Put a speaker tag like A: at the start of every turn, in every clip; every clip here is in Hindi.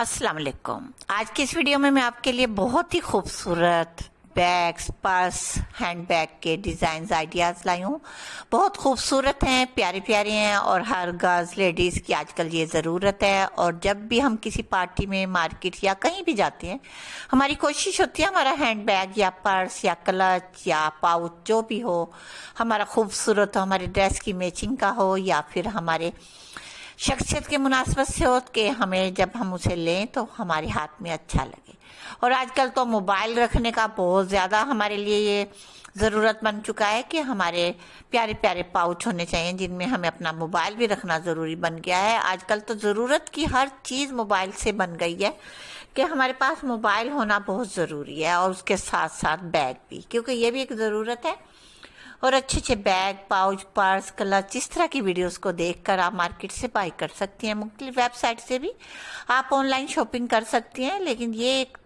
A: अस्सलाम वालेकुम आज की इस वीडियो में मैं आपके लिए बहुत ही खूबसूरत बैग्स पर्स हैंड बैग के डिज़ाइन आइडियाज़ लाई हूँ बहुत खूबसूरत हैं प्यारे प्यारे हैं और हर गर्ल्स लेडीज़ की आजकल ये ज़रूरत है और जब भी हम किसी पार्टी में मार्केट या कहीं भी जाते हैं हमारी कोशिश होती है हमारा हैंड बैग या पर्स या क्लच या पाउच जो भी हो हमारा खूबसूरत हो हमारे ड्रेस की मैचिंग का हो या फिर हमारे शख्सियत के मुनासबत से हो कि हमें जब हम उसे लें तो हमारे हाथ में अच्छा लगे और आजकल तो मोबाइल रखने का बहुत ज़्यादा हमारे लिए ये ज़रूरत बन चुका है कि हमारे प्यारे प्यारे पाउच होने चाहिए जिनमें हमें अपना मोबाइल भी रखना ज़रूरी बन गया है आजकल तो ज़रूरत की हर चीज़ मोबाइल से बन गई है कि हमारे पास मोबाइल होना बहुत ज़रूरी है और उसके साथ साथ बैग भी क्योंकि ये भी एक ज़रूरत है और अच्छे अच्छे बैग पाउच पर्स क्लच इस तरह की वीडियोस को देखकर आप मार्केट से बाई कर सकती हैं मुख्तलिफ वेबसाइट से भी आप ऑनलाइन शॉपिंग कर सकती हैं लेकिन ये एक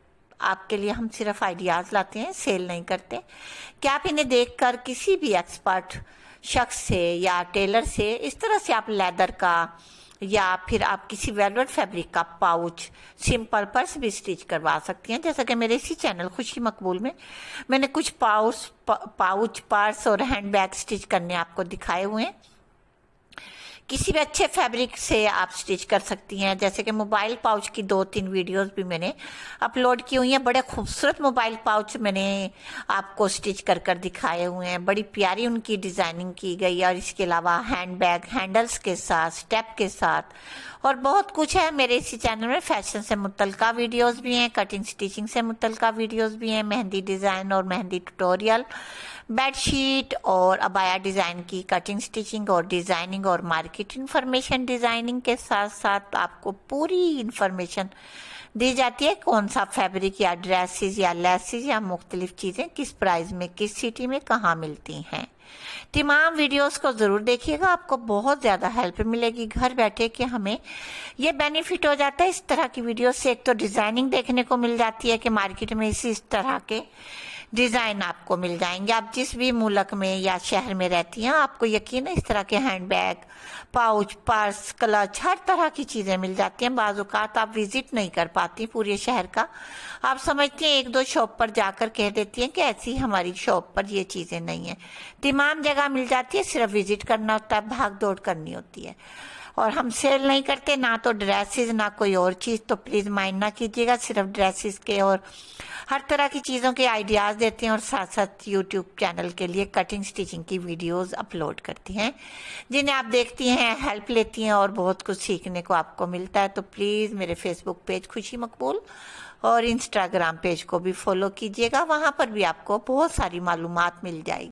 A: आपके लिए हम सिर्फ आइडियाज़ लाते हैं सेल नहीं करते क्या आप इन्हें कर किसी भी एक्सपर्ट शख्स से या टेलर से इस तरह से आप लेदर का या फिर आप किसी वेलवेट फैब्रिक का पाउच सिंपल पर्स भी स्टिच करवा सकती हैं जैसा कि मेरे इसी चैनल खुशी मकबूल में मैंने कुछ पाउच पाउच पर्स और हैंड बैग स्टिच करने आपको दिखाए हुए हैं किसी भी अच्छे फैब्रिक से आप स्टिच कर सकती हैं जैसे कि मोबाइल पाउच की दो तीन वीडियोस भी मैंने अपलोड की हुई हैं बड़े खूबसूरत मोबाइल पाउच मैंने आपको स्टिच कर कर दिखाए हुए हैं बड़ी प्यारी उनकी डिज़ाइनिंग की गई और इसके अलावा हैंड बैग हैंडल्स के साथ स्टेप के साथ और बहुत कुछ है मेरे इसी चैनल में फैशन से मुतल वीडियोज़ भी हैं कटिंग स्टिचिंग से मुतल वीडियोज़ भी हैं मेहंदी डिज़ाइन और मेहंदी ट्यूटोरियल बेडशीट और अबाया डिज़ाइन की कटिंग स्टिचिंग और डिज़ाइनिंग और मार्केट मार्केट इन्फॉर्मेशन डिज़ाइनिंग के साथ साथ आपको पूरी इन्फॉर्मेशन दी जाती है कौन सा फैब्रिक या ड्रेसेस या लेसेस या मुख्तलिफ चीज़ें किस प्राइस में किस सिटी में कहाँ मिलती हैं तमाम वीडियोस को ज़रूर देखिएगा आपको बहुत ज़्यादा हेल्प मिलेगी घर बैठे कि हमें ये बेनिफिट हो जाता है इस तरह की वीडियो से एक तो डिज़ाइनिंग देखने को मिल जाती है कि मार्केट में इसी इस तरह के डिज़ाइन आपको मिल जाएंगे आप जिस भी मुल्क में या शहर में रहती हैं आपको यकीन है इस तरह के handbag pouch purse clutch हर तरह की चीज़ें मिल जाती हैं बाजूकात आप विज़िट नहीं कर पाती पूरे शहर का आप समझती हैं एक दो शॉप पर जाकर कह देती हैं कि ऐसी हमारी शॉप पर ये चीज़ें नहीं है तमाम जगह मिल जाती है सिर्फ विज़िट करना होता है भाग दौड़ करनी होती है और हम सेल नहीं करते ना तो ड्रेसेस ना कोई और चीज़ तो प्लीज़ माइंड ना कीजिएगा सिर्फ ड्रेसेस के और हर तरह की चीज़ों के आइडियाज़ देते हैं और साथ साथ यूट्यूब चैनल के लिए कटिंग स्टिचिंग की वीडियोस अपलोड करती हैं जिन्हें आप देखती हैं हेल्प लेती हैं और बहुत कुछ सीखने को आपको मिलता है तो प्लीज़ मेरे फेसबुक पेज खुशी मकबूल और इंस्टाग्राम पेज को भी फॉलो कीजिएगा वहां पर भी आपको बहुत सारी मालूम मिल जाएगी